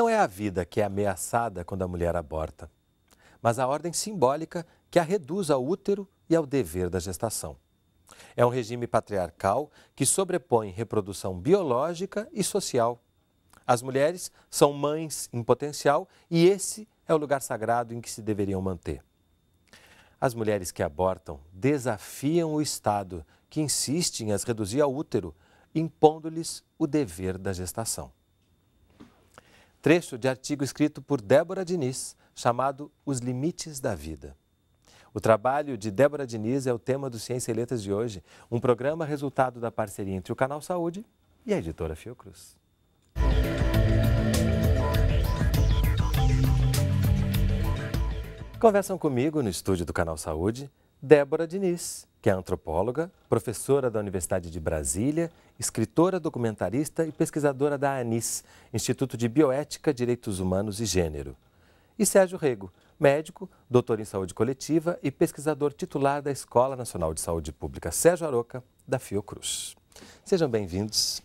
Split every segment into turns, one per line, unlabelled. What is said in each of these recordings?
Não é a vida que é ameaçada quando a mulher aborta, mas a ordem simbólica que a reduz ao útero e ao dever da gestação. É um regime patriarcal que sobrepõe reprodução biológica e social. As mulheres são mães em potencial e esse é o lugar sagrado em que se deveriam manter. As mulheres que abortam desafiam o Estado, que insiste em as reduzir ao útero, impondo-lhes o dever da gestação trecho de artigo escrito por Débora Diniz, chamado Os Limites da Vida. O trabalho de Débora Diniz é o tema do Ciência e Letras de hoje, um programa resultado da parceria entre o Canal Saúde e a editora Fiocruz. Conversam comigo no estúdio do Canal Saúde Débora Diniz, que é antropóloga, professora da Universidade de Brasília, escritora, documentarista e pesquisadora da ANIS, Instituto de Bioética, Direitos Humanos e Gênero. E Sérgio Rego, médico, doutor em saúde coletiva e pesquisador titular da Escola Nacional de Saúde Pública Sérgio Aroca, da Fiocruz. Sejam bem-vindos.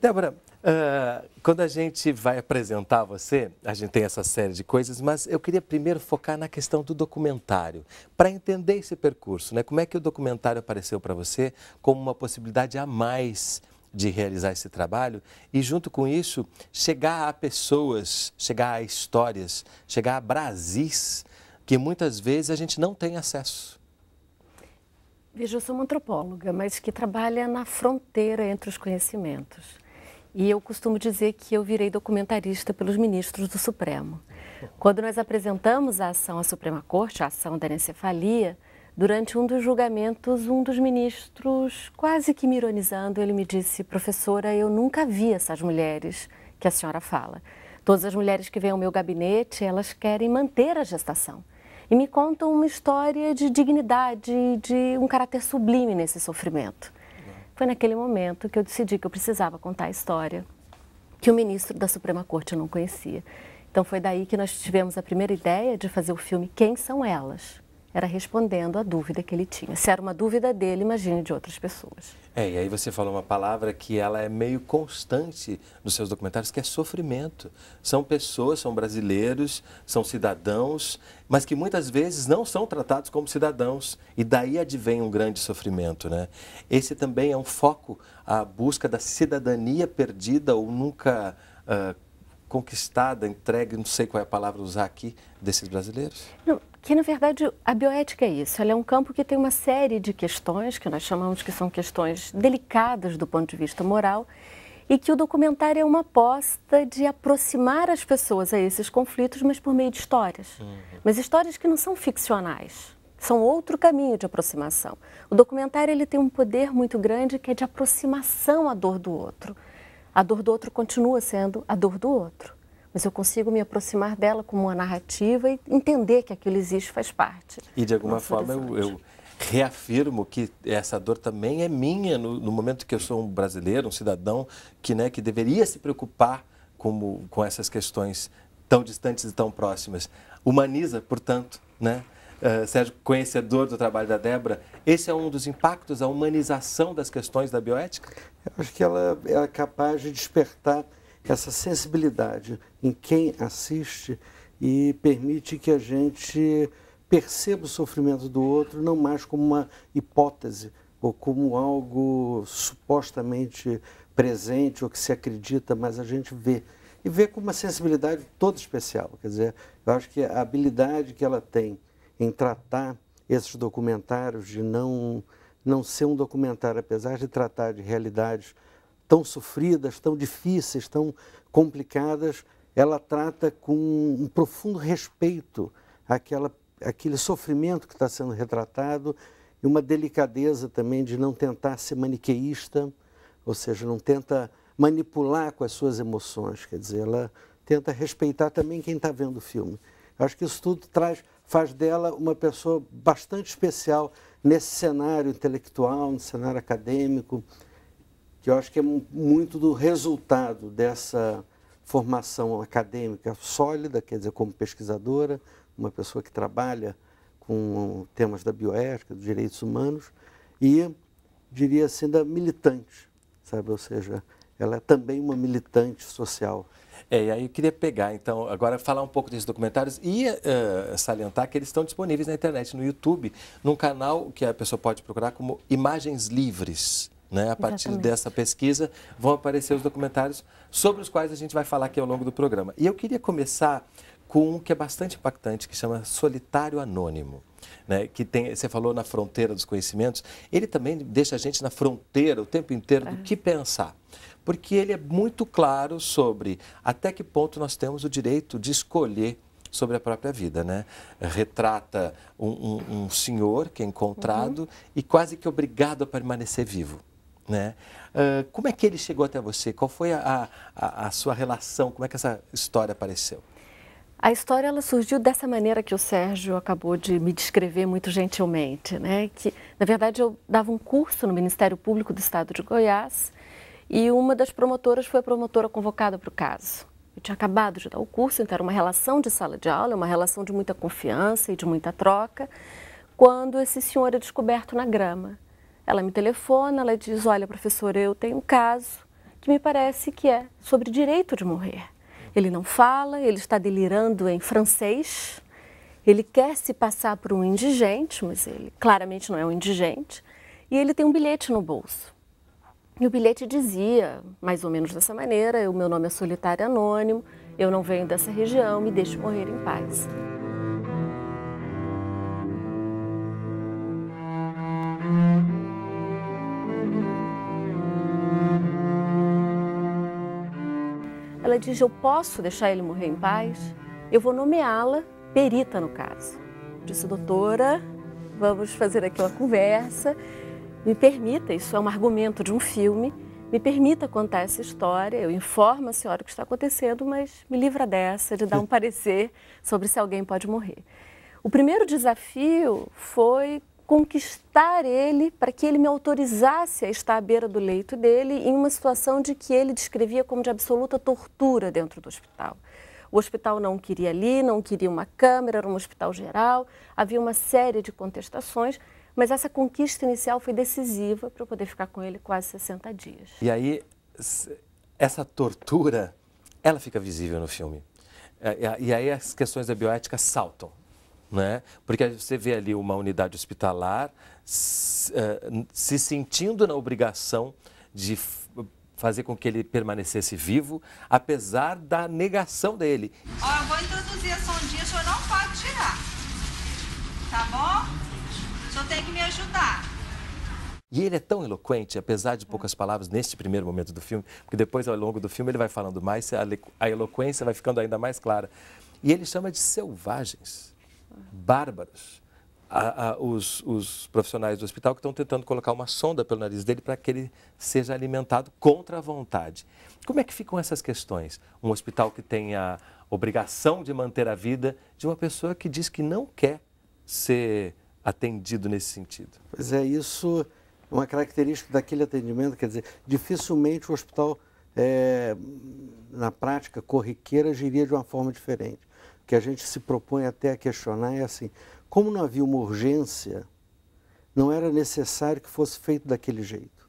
Débora, uh, quando a gente vai apresentar você, a gente tem essa série de coisas, mas eu queria primeiro focar na questão do documentário, para entender esse percurso, né? Como é que o documentário apareceu para você como uma possibilidade a mais de realizar esse trabalho e, junto com isso, chegar a pessoas, chegar a histórias, chegar a Brasis que muitas vezes a gente não tem acesso.
Veja, eu sou uma antropóloga, mas que trabalha na fronteira entre os conhecimentos. E eu costumo dizer que eu virei documentarista pelos ministros do Supremo. Quando nós apresentamos a ação à Suprema Corte, a ação da encefalia, durante um dos julgamentos, um dos ministros, quase que me ironizando, ele me disse: Professora, eu nunca vi essas mulheres que a senhora fala. Todas as mulheres que vêm ao meu gabinete, elas querem manter a gestação e me contam uma história de dignidade, de um caráter sublime nesse sofrimento. Foi naquele momento que eu decidi que eu precisava contar a história que o ministro da Suprema Corte não conhecia. Então foi daí que nós tivemos a primeira ideia de fazer o filme Quem São Elas, era respondendo a dúvida que ele tinha. Se era uma dúvida dele, imagine de outras pessoas.
É, e aí você falou uma palavra que ela é meio constante nos seus documentários, que é sofrimento. São pessoas, são brasileiros, são cidadãos, mas que muitas vezes não são tratados como cidadãos. E daí advém um grande sofrimento, né? Esse também é um foco, a busca da cidadania perdida ou nunca uh, conquistada, entregue, não sei qual é a palavra usar aqui, desses brasileiros?
Não, que na verdade a bioética é isso, ela é um campo que tem uma série de questões que nós chamamos que são questões delicadas do ponto de vista moral e que o documentário é uma aposta de aproximar as pessoas a esses conflitos, mas por meio de histórias. Uhum. Mas histórias que não são ficcionais, são outro caminho de aproximação. O documentário ele tem um poder muito grande que é de aproximação à dor do outro. A dor do outro continua sendo a dor do outro mas eu consigo me aproximar dela como uma narrativa e entender que aquilo existe faz parte. E
de alguma forma eu, eu, reafirmo que essa dor também é minha no, no, momento que eu sou um brasileiro, um cidadão que, né, que deveria se preocupar como, com essas questões tão distantes e tão próximas. Humaniza, portanto, né? Uh, Sérgio, conhecedor do trabalho da Débora, esse é um dos impactos, a humanização das questões da bioética? Eu acho que ela, ela é capaz de despertar
essa sensibilidade em quem assiste e permite que a gente perceba o sofrimento do outro não mais como uma hipótese ou como algo supostamente presente ou que se acredita, mas a gente vê. E vê com uma sensibilidade toda especial. Quer dizer, eu acho que a habilidade que ela tem em tratar esses documentários, de não, não ser um documentário, apesar de tratar de realidades tão sofridas, tão difíceis, tão complicadas, ela trata com um profundo respeito aquele sofrimento que está sendo retratado e uma delicadeza também de não tentar ser maniqueísta, ou seja, não tenta manipular com as suas emoções, quer dizer, ela tenta respeitar também quem está vendo o filme. Acho que isso tudo traz, faz dela uma pessoa bastante especial nesse cenário intelectual, no cenário acadêmico, que eu acho que é muito do resultado dessa formação acadêmica sólida, quer dizer, como pesquisadora, uma pessoa que trabalha com temas da bioética, dos direitos humanos, e diria assim da militante, sabe? Ou seja, ela é também uma militante
social. É, e aí eu queria pegar, então, agora falar um pouco desses documentários e uh, salientar que eles estão disponíveis na internet, no YouTube, num canal que a pessoa pode procurar como Imagens Livres. Né? A partir Exatamente. dessa pesquisa vão aparecer os documentários sobre os quais a gente vai falar aqui ao longo do programa. E eu queria começar com um que é bastante impactante, que chama Solitário Anônimo. Né, que tem, você falou na fronteira dos conhecimentos, ele também deixa a gente na fronteira o tempo inteiro do é. que pensar. Porque ele é muito claro sobre até que ponto nós temos o direito de escolher sobre a própria vida, né? Retrata um, um, um senhor que é encontrado uhum. e quase que obrigado a permanecer vivo. Né? Uh, como é que ele chegou até você? Qual foi a, a, a, sua relação? Como é que essa história apareceu?
A história ela surgiu dessa maneira que o Sérgio acabou de me descrever muito gentilmente, né? Que na verdade eu dava um curso no Ministério Público do Estado de Goiás e uma das promotoras foi a promotora convocada para o caso. Eu tinha acabado de dar o curso, então era uma relação de sala de aula, uma relação de muita confiança e de muita troca, quando esse senhor é descoberto na grama. Ela me telefona, ela diz: Olha, professora, eu tenho um caso que me parece que é sobre direito de morrer. Ele não fala, ele está delirando em francês, ele quer se passar por um indigente, mas ele claramente não é um indigente, e ele tem um bilhete no bolso. E o bilhete dizia, mais ou menos dessa maneira: O meu nome é Solitário Anônimo, eu não venho dessa região, me deixe morrer em paz. ela diz: Eu posso deixar ele morrer em paz? Eu vou nomeá-la perita no caso. Eu disse, doutora, vamos fazer aqui uma conversa. Me permita, isso é um argumento de um filme, me permita contar essa história. Eu informo a senhora o que está acontecendo, mas me livra dessa, de dar um parecer sobre se alguém pode morrer. O primeiro desafio foi conquistar ele para que ele me autorizasse a estar à beira do leito dele em uma situação de que ele descrevia como de absoluta tortura dentro do hospital. O hospital não queria ali, não queria uma câmera, era um hospital geral, havia uma série de contestações, mas essa conquista inicial foi decisiva para eu poder ficar com ele quase 60 dias.
E aí, essa tortura, ela fica visível no filme. É, e aí as questões da bioética saltam né? Porque você vê ali uma unidade hospitalar eh, se, sentindo na obrigação de fazer com que ele permanecesse vivo, apesar da negação dele.
Ó, eu vou introduzir a sondinha, o senhor não pode tirar. Tá bom? O senhor tem que me ajudar.
E ele é tão eloquente, apesar de poucas palavras, neste primeiro momento do filme, porque depois, ao longo do filme, ele vai falando mais, a eloquência vai ficando ainda mais clara. E ele chama de selvagens bárbaros. A, a, os, os, profissionais do hospital que estão tentando colocar uma sonda pelo nariz dele para que ele seja alimentado contra a vontade. Como é que ficam essas questões? Um hospital que tem a obrigação de manter a vida de uma pessoa que diz que não quer ser atendido nesse sentido.
Pois é, isso é uma característica daquele atendimento, quer dizer, dificilmente o hospital, é, na prática corriqueira, agiria de uma forma diferente que a gente se propõe até a questionar é assim: como não havia uma urgência, não era necessário que fosse feito daquele jeito.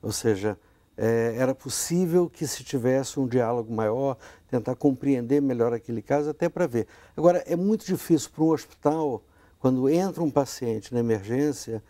Ou seja, é, era possível que se tivesse um diálogo maior, tentar compreender melhor aquele caso, até para ver. Agora, é muito difícil para um hospital, quando entra um paciente na emergência,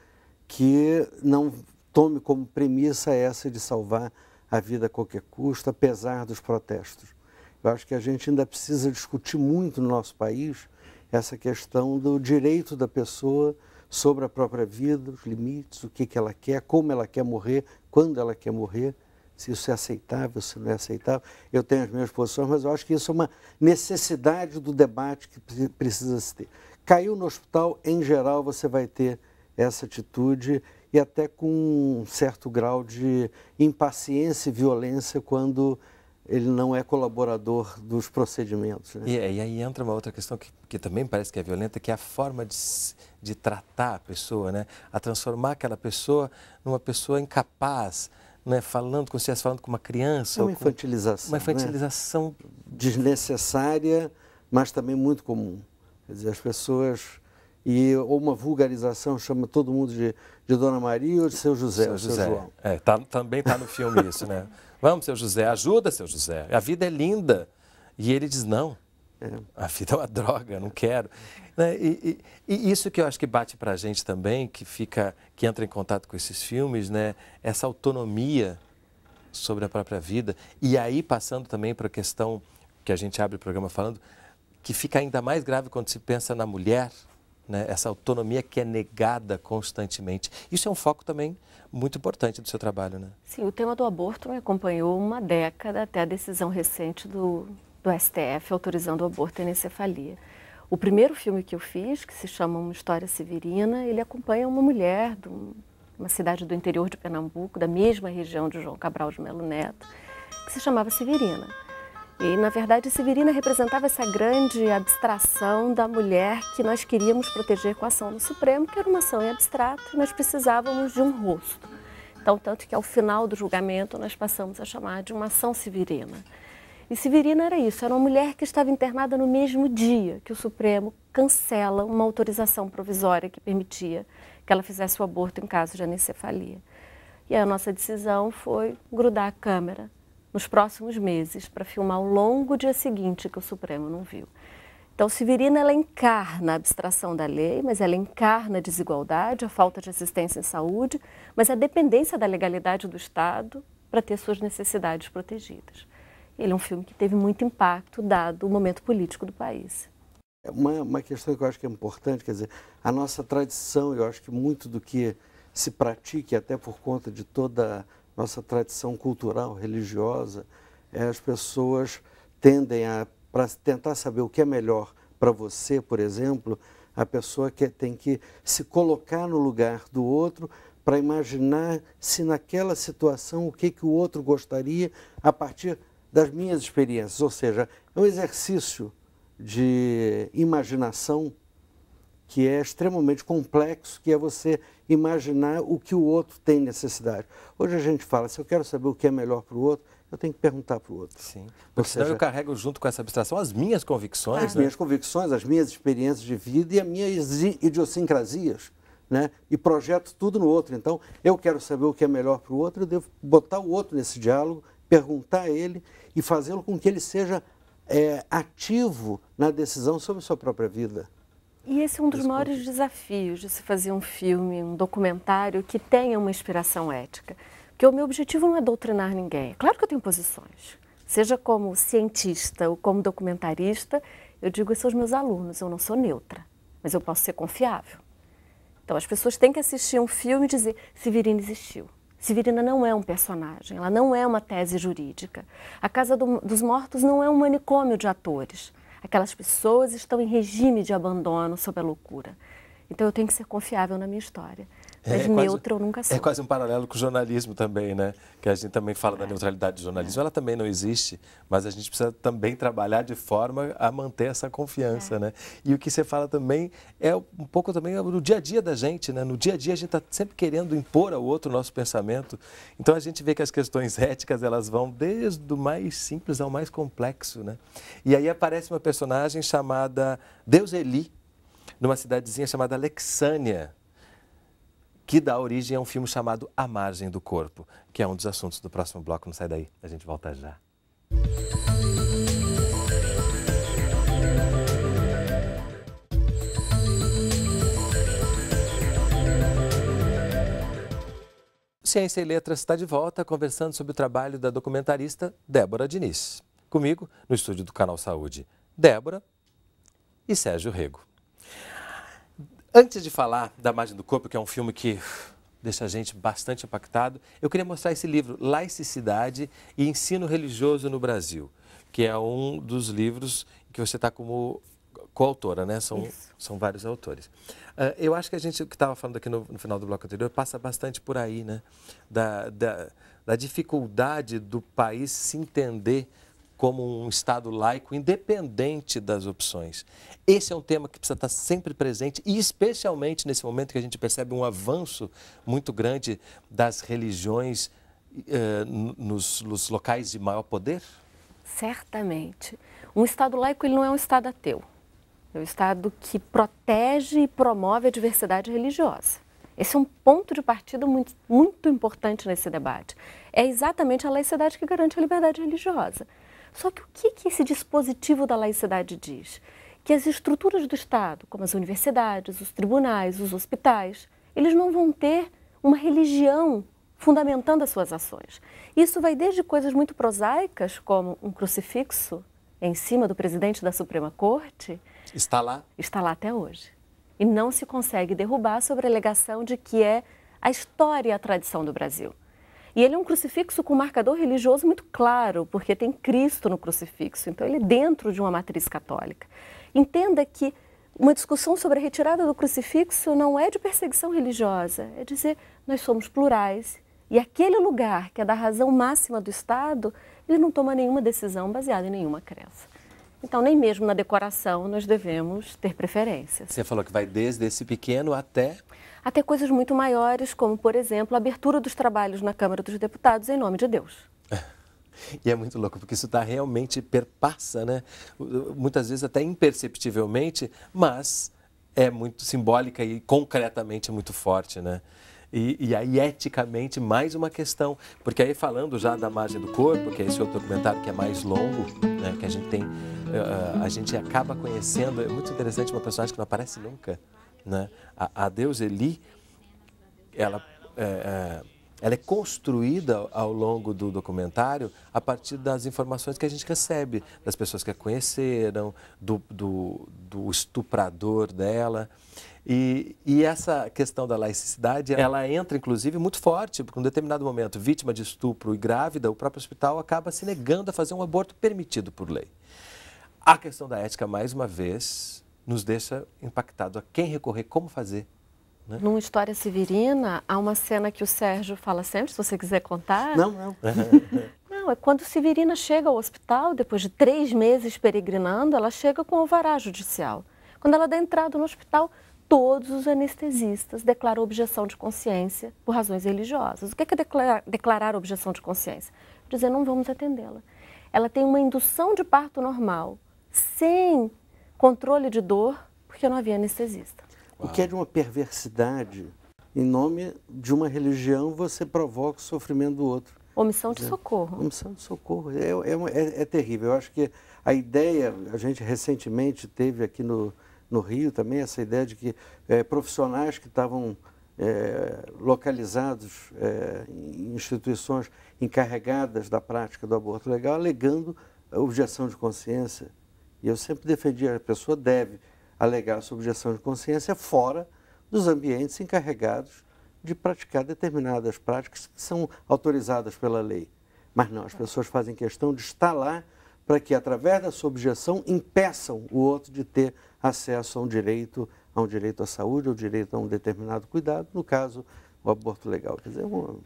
que não tome como premissa essa de salvar a vida a qualquer custo, apesar dos protestos. Eu acho que a gente ainda precisa discutir muito no nosso país essa questão do direito da pessoa sobre a própria vida, os limites, o que, que ela quer, como ela quer morrer, quando ela quer morrer, se isso é aceitável, se não é aceitável. Eu tenho as minhas posições, mas eu acho que isso é uma necessidade do debate que precisa se ter. Caiu no hospital, em geral, você vai ter essa atitude e até com um certo grau de impaciência e violência quando ele não é
colaborador dos procedimentos. Né? E, e, aí entra uma outra questão que, que também parece que é violenta, que é a forma de, de tratar a pessoa, né? a transformar aquela pessoa numa pessoa incapaz, né? falando como se estivesse falando com uma criança. É uma infantilização. Uma né? infantilização.
Né? Desnecessária, mas também muito comum. Quer dizer, as pessoas e ou uma vulgarização chama todo mundo de, de Dona Maria ou de seu José, seu José. Seu João.
É, tá, também está no filme isso, né? Vamos, seu José, ajuda, seu José. A vida é linda. E ele diz: não, a vida é uma droga, não quero. Né? E, e, e, isso que eu acho que bate para a gente também, que fica, que entra em contato com esses filmes, né? Essa autonomia sobre a própria vida. E aí passando também para a questão que a gente abre o programa falando, que fica ainda mais grave quando se pensa na mulher, né? Essa autonomia que é negada constantemente. Isso é um foco também muito importante do seu trabalho, né?
Sim, o tema do aborto me acompanhou uma década até a decisão recente do, do STF autorizando o aborto em encefalia. O primeiro filme que eu fiz, que se chama Uma História Severina, ele acompanha uma mulher de uma cidade do interior de Pernambuco, da mesma região de João Cabral de Melo Neto, que se chamava Severina. E, na verdade, Severina representava essa grande abstração da mulher que nós queríamos proteger com a ação no Supremo, que era uma ação em abstrato, e nós precisávamos de um rosto. Então, tanto que ao final do julgamento nós passamos a chamar de uma ação Severina. E Severina era isso, era uma mulher que estava internada no mesmo dia que o Supremo cancela uma autorização provisória que permitia que ela fizesse o aborto em caso de anencefalia. E a nossa decisão foi grudar a câmera nos próximos meses para filmar o longo dia seguinte que o Supremo não viu. Então, Severina ela encarna a abstração da lei, mas ela encarna a desigualdade, a falta de assistência em saúde, mas a dependência da legalidade do Estado para ter suas necessidades protegidas. Ele é um filme que teve muito impacto dado o momento político do país.
É uma, uma questão que eu acho que é importante, quer dizer, a nossa tradição, eu acho que muito do que se pratique, até por conta de toda nossa tradição cultural, religiosa, é, as pessoas tendem a, para tentar saber o que é melhor para você, por exemplo, a pessoa que tem que se colocar no lugar do outro para imaginar se naquela situação o que, que o outro gostaria a partir das minhas experiências. Ou seja, é um exercício de imaginação que é extremamente complexo, que é você imaginar o que o outro tem necessidade. Hoje a gente fala, se eu quero saber o que é melhor para o outro, eu tenho que perguntar para o outro. Sim.
Porque seja, senão eu carrego junto com essa abstração as minhas convicções. As né? minhas convicções, as minhas experiências de vida e
as minhas idiosincrasias. Né? E projeto tudo no outro. Então, eu quero saber o que é melhor para o outro, eu devo botar o outro nesse diálogo, perguntar a ele e fazê-lo com que ele seja é, ativo na decisão sobre sua própria vida.
E esse é um dos Desculpa. maiores desafios de se fazer um filme, um documentário que tenha uma inspiração ética. Porque o meu objetivo não é doutrinar ninguém. Claro que eu tenho posições, seja como cientista ou como documentarista, eu digo isso aos meus alunos, eu não sou neutra, mas eu posso ser confiável. Então as pessoas têm que assistir um filme e dizer: Severina existiu. Severina não é um personagem, ela não é uma tese jurídica. A Casa do, dos Mortos não é um manicômio de atores. Aquelas pessoas estão em regime de abandono sob a loucura. Então eu tenho que ser confiável na minha história. Mas é, neutro quase, nunca é sou. É quase
um paralelo com o jornalismo também, né? Que a gente também fala é. da neutralidade do jornalismo. É. Ela também não existe, mas a gente precisa também trabalhar de forma a manter essa confiança, é. né? E o que você fala também é um pouco também do dia a dia da gente, né? No dia a dia a gente está sempre querendo impor ao outro o nosso pensamento. Então a gente vê que as questões éticas, elas vão desde o mais simples ao mais complexo, né? E aí aparece uma personagem chamada Deus Eli, numa cidadezinha chamada Alexânia, que dá origem a um filme chamado A Margem do Corpo, que é um dos assuntos do próximo bloco. Não sai daí, a gente volta já. Ciência e Letras está de volta conversando sobre o trabalho da documentarista Débora Diniz. Comigo, no estúdio do Canal Saúde, Débora e Sérgio Rego. Antes de falar da Margem do Corpo, que é um filme que deixa a gente bastante impactado, eu queria mostrar esse livro, Laicidade e Ensino Religioso no Brasil, que é um dos livros que você está como coautora, né? São, são vários autores. Uh, eu acho que a gente, o que estava falando aqui no, no, final do bloco anterior, passa bastante por aí, né? Da, da, da dificuldade do país se entender como um Estado laico, independente das opções. Esse é um tema que precisa estar sempre presente, e especialmente nesse momento que a gente percebe um avanço muito grande das religiões eh, nos, nos, locais de maior poder?
Certamente. Um Estado laico ele não é um Estado ateu. É um Estado que protege e promove a diversidade religiosa. Esse é um ponto de partida muito, muito importante nesse debate. É exatamente a laicidade que garante a liberdade religiosa. Só que o que, que esse dispositivo da laicidade diz? Que as estruturas do Estado, como as universidades, os tribunais, os hospitais, eles não vão ter uma religião fundamentando as suas ações. Isso vai desde coisas muito prosaicas, como um crucifixo em cima do presidente da Suprema Corte. Está lá? Está lá até hoje. E não se consegue derrubar sobre a alegação de que é a história e a tradição do Brasil. E ele é um crucifixo com marcador religioso muito claro, porque tem Cristo no crucifixo. Então, ele é dentro de uma matriz católica. Entenda que uma discussão sobre a retirada do crucifixo não é de perseguição religiosa, é dizer nós somos plurais e aquele lugar que é da razão máxima do Estado, ele não toma nenhuma decisão baseada em nenhuma crença. Então, nem mesmo na decoração nós devemos ter preferências. Você falou
que vai desde esse pequeno até
até coisas muito maiores, como, por exemplo, a abertura dos trabalhos na Câmara dos Deputados em nome de Deus. É.
E é muito louco, porque isso está realmente perpassa, né? Muitas vezes até imperceptivelmente, mas é muito simbólica e concretamente muito forte, né? E, e, aí, eticamente, mais uma questão. Porque aí, falando já da margem do corpo, que é esse outro documentário que é mais longo, né, que a gente tem, uh, a gente acaba conhecendo. É muito interessante uma personagem que não aparece nunca. Né? A, a deusa Eli, ela é, é, ela é construída ao longo do documentário a partir das informações que a gente recebe, das pessoas que a conheceram, do, do, do estuprador dela. E, e, essa questão da laicidade, é. ela entra, inclusive, muito forte, porque em um determinado momento, vítima de estupro e grávida, o próprio hospital acaba se negando a fazer um aborto permitido por lei. A questão da ética, mais uma vez, nos deixa impactado. A quem recorrer, como fazer?
Né? Numa história severina, há uma cena que o Sérgio fala sempre, se você quiser contar. Não, não. não, é quando Severina chega ao hospital, depois de três meses peregrinando, ela chega com o vará judicial. Quando ela dá entrada no hospital, todos os anestesistas declaram objeção de consciência por razões religiosas. O que é, que é declarar, declarar objeção de consciência? Dizer, não vamos atendê-la. Ela tem uma indução de parto normal, sem controle de dor, porque não havia anestesista.
O que é de uma perversidade, em nome de uma religião, você provoca o sofrimento do outro.
Omissão de socorro.
Omissão de socorro. É é, é, é, é, terrível. Eu acho que a ideia, a gente recentemente teve aqui no, no Rio também essa ideia de que é, profissionais que estavam eh, localizados eh, em instituições encarregadas da prática do aborto legal alegando objeção de consciência. E eu sempre defendi a pessoa deve alegar sua objeção de consciência fora dos ambientes encarregados de praticar determinadas práticas que são autorizadas pela lei. Mas não, as pessoas fazem questão de estar lá para que, através da sua objeção, impeçam o outro de ter acesso a um direito, a um direito à saúde, ao direito a um determinado cuidado, no caso o aborto legal. Quer dizer, um...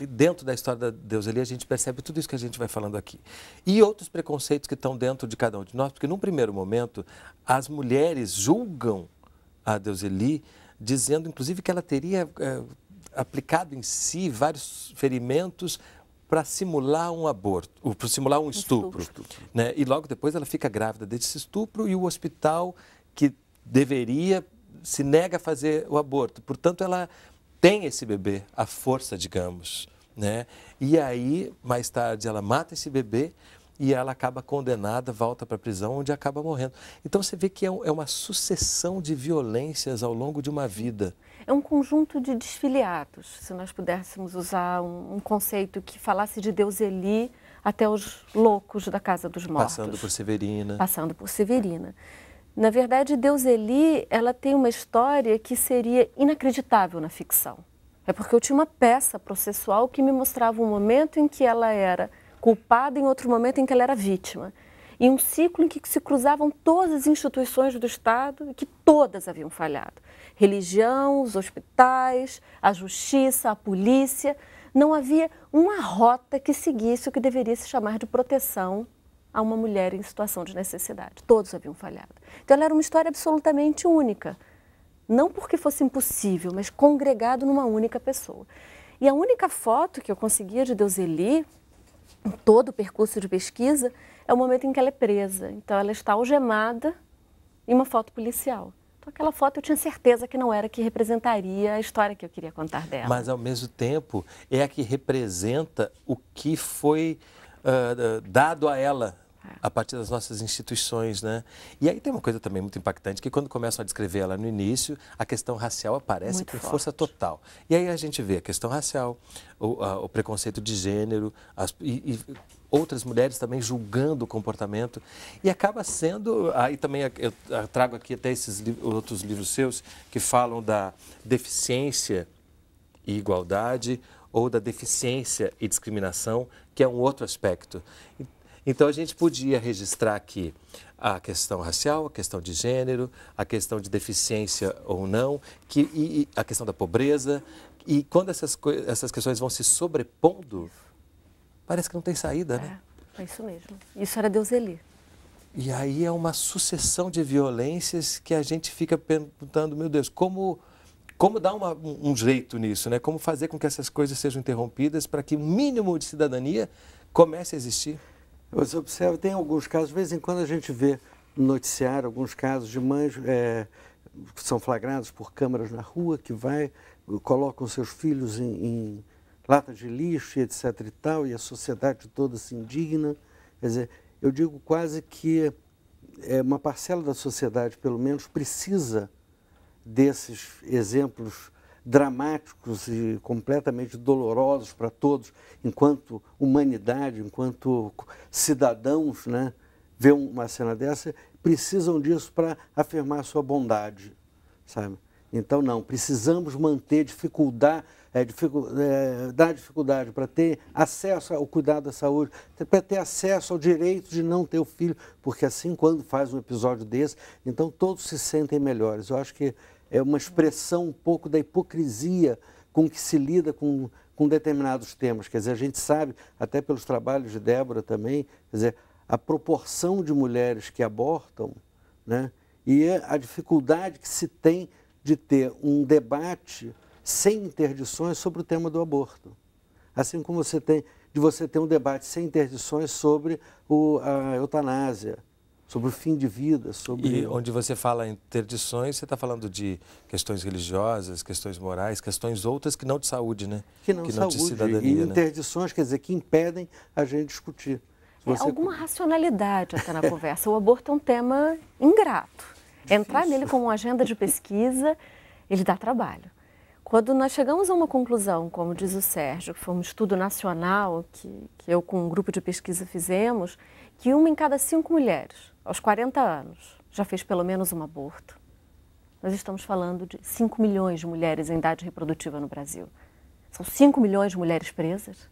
E dentro da história da Deus ali, a gente percebe tudo isso que a gente vai falando aqui. E outros preconceitos que estão dentro de cada um de nós, porque num primeiro momento, as mulheres julgam a Deus Eli, dizendo inclusive que ela teria é, aplicado em si vários ferimentos para simular um aborto, para simular um estupro. estupro. Né? E logo depois ela fica grávida desse estupro e o hospital que deveria se nega a fazer o aborto. Portanto, ela tem esse bebê, à força, digamos. Né? E aí, mais tarde, ela mata esse bebê e ela acaba condenada, volta para a prisão, onde acaba morrendo. Então você vê que é, é, uma sucessão de violências ao longo de uma vida.
É um conjunto de desfiliados se nós pudéssemos usar um, conceito que falasse de Deus Eli até os loucos da Casa dos Mortos.
Passando por Severina.
Passando por Severina. Na verdade, Deus Eli, ela tem uma história que seria inacreditável na ficção. É porque eu tinha uma peça processual que me mostrava um momento em que ela era culpada e outro momento em que ela era vítima. E um ciclo em que se cruzavam todas as instituições do Estado e que todas haviam falhado. Religião, os hospitais, a justiça, a polícia. Não havia uma rota que seguisse o que deveria se chamar de proteção a uma mulher em situação de necessidade. Todos haviam falhado. Então ela era uma história absolutamente única. Não porque fosse impossível, mas congregado numa única pessoa. E a única foto que eu conseguia de Deuseli, em todo o percurso de pesquisa, é o momento em que ela é presa. Então ela está algemada em uma foto policial Então aquela foto eu tinha certeza que não era que representaria a história que eu queria contar dela. Mas,
ao mesmo tempo, é a que representa o que foi uh, dado a ela a partir das nossas instituições, né? E aí tem uma coisa também muito impactante, que quando começam a descrever ela no início, a questão racial aparece muito com forte. força total. E aí a gente vê a questão racial, o, a, o preconceito de gênero, as, e, e outras mulheres também julgando o comportamento e acaba sendo aí ah, também eu ah, trago aqui até esses outros livros seus que falam da deficiência e igualdade ou da deficiência e discriminação que é um outro aspecto então a gente podia registrar aqui a questão racial, a questão de gênero, a questão de deficiência ou não, que, e, e a questão da pobreza. E quando essas, essas questões vão se sobrepondo, parece que não tem saída, né?
É, é isso mesmo. Isso era Deus Eli.
E aí é uma sucessão de violências que a gente fica perguntando, meu Deus, como como dar uma, um jeito nisso, né? Como fazer com que essas coisas sejam interrompidas para que o mínimo de cidadania comece a existir? Você observa, tem alguns
casos, de vez em quando a gente vê no noticiário alguns casos de mães é, que são flagrados por câmeras na rua, que vai, colocam seus filhos em, em lata de lixo, etc e tal, e a sociedade toda se indigna. Quer dizer, eu digo quase que é, uma parcela da sociedade, pelo menos, precisa desses exemplos dramáticos e completamente dolorosos para todos, enquanto humanidade, enquanto cidadãos, né, ver uma cena dessa, precisam disso para afirmar sua bondade, sabe? Então, não, precisamos manter dificuldade, é, dificu, é, dar dificuldade para ter acesso ao cuidado da saúde, para ter acesso ao direito de não ter o filho, porque assim, quando faz um episódio desse, então todos se sentem melhores. Eu acho que é uma expressão um pouco da hipocrisia com que se lida com, com determinados temas. Quer dizer, a gente sabe, até pelos trabalhos de Débora também, quer dizer, a proporção de mulheres que abortam né, e é a dificuldade que se tem de ter um debate sem interdições sobre o tema do aborto. Assim como você tem de você ter um debate sem interdições sobre o, a eutanásia, sobre o fim de vida, sobre... E onde
você fala interdições, você está falando de questões religiosas, questões morais, questões outras que não de saúde, né? Que não, que não saúde, de cidadania.
E né? interdições, né? quer dizer, que impedem a gente discutir. É
você... É, alguma racionalidade até na conversa. O aborto é um tema ingrato. Entrar nele como uma agenda de pesquisa, ele dá trabalho. Quando nós chegamos a uma conclusão, como diz o Sérgio, que foi um estudo nacional que, que eu com um grupo de pesquisa fizemos, que uma em cada cinco mulheres aos 40 anos, já fez pelo menos um aborto. Nós estamos falando de 5 milhões de mulheres em idade reprodutiva no Brasil. São 5 milhões de mulheres presas.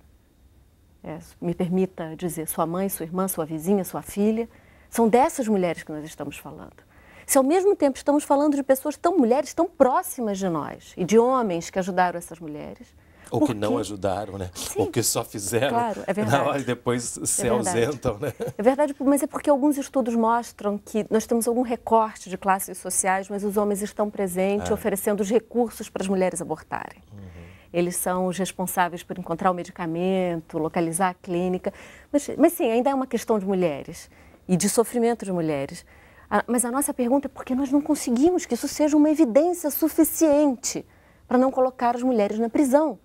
É, me permita dizer, sua mãe, sua irmã, sua vizinha, sua filha. São dessas mulheres que nós estamos falando. Se ao mesmo tempo estamos falando de pessoas tão mulheres, tão próximas de nós, e de homens que ajudaram essas mulheres, ou que não
ajudaram, né? Sim. Ou que só fizeram. Claro, é verdade. Na hora e depois é se é ausentam, né?
É verdade, mas é porque alguns estudos mostram que nós temos algum recorte de classes sociais, mas os homens estão presentes, ah. oferecendo os recursos para as mulheres abortarem. Uhum. Eles são os responsáveis por encontrar o medicamento, localizar a clínica. Mas, mas sim, ainda é uma questão de mulheres e de sofrimento de mulheres. mas a nossa pergunta é por que nós não conseguimos que isso seja uma evidência suficiente para não colocar as mulheres na prisão?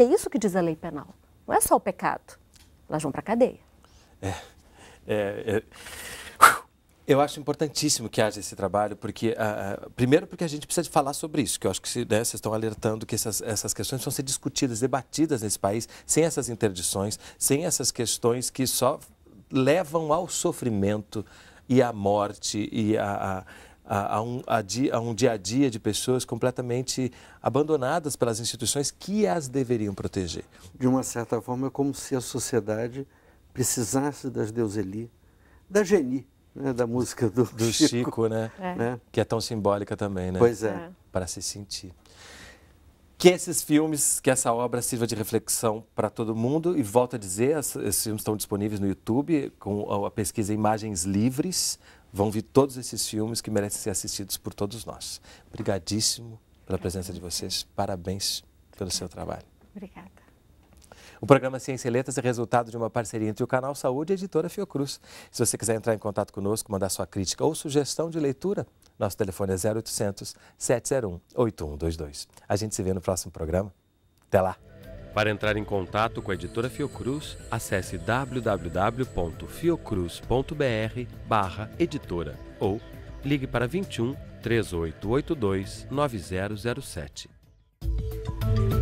Porque é isso que diz a lei penal. Não é só o pecado. Elas vão para a cadeia.
É, é, é, Eu acho importantíssimo que haja esse trabalho, porque, ah, ah, primeiro, porque a gente precisa de falar sobre isso, que eu acho que se, né, vocês estão alertando que essas, essas questões vão ser discutidas, debatidas nesse país, sem essas interdições, sem essas questões que só levam ao sofrimento e à morte e a, a a, a, um, a, dia, a um dia a dia de pessoas completamente abandonadas pelas instituições que as deveriam proteger.
De uma certa forma, é como se a sociedade precisasse das Deuseli, da
Geni, né, da música do, do Chico, Chico né? É. que é tão simbólica também, né? Pois é. é. Para se sentir. Que esses filmes, que essa obra sirva de reflexão para todo mundo. E volto a dizer, esses filmes estão disponíveis no YouTube com a pesquisa Imagens Livres, vão vir todos esses filmes que merecem ser assistidos por todos nós. Obrigadíssimo pela presença de vocês. Parabéns pelo seu trabalho. Obrigada. O programa Ciência e Letras é resultado de uma parceria entre o Canal Saúde e a editora Fiocruz. Se você quiser entrar em contato conosco, mandar sua crítica ou sugestão de leitura, nosso telefone é 0800 701 8122. A gente se vê no próximo programa. Até lá! Para entrar em contato com a editora Fiocruz, acesse www.fiocruz.br/editora ou ligue para 21 3882 9007.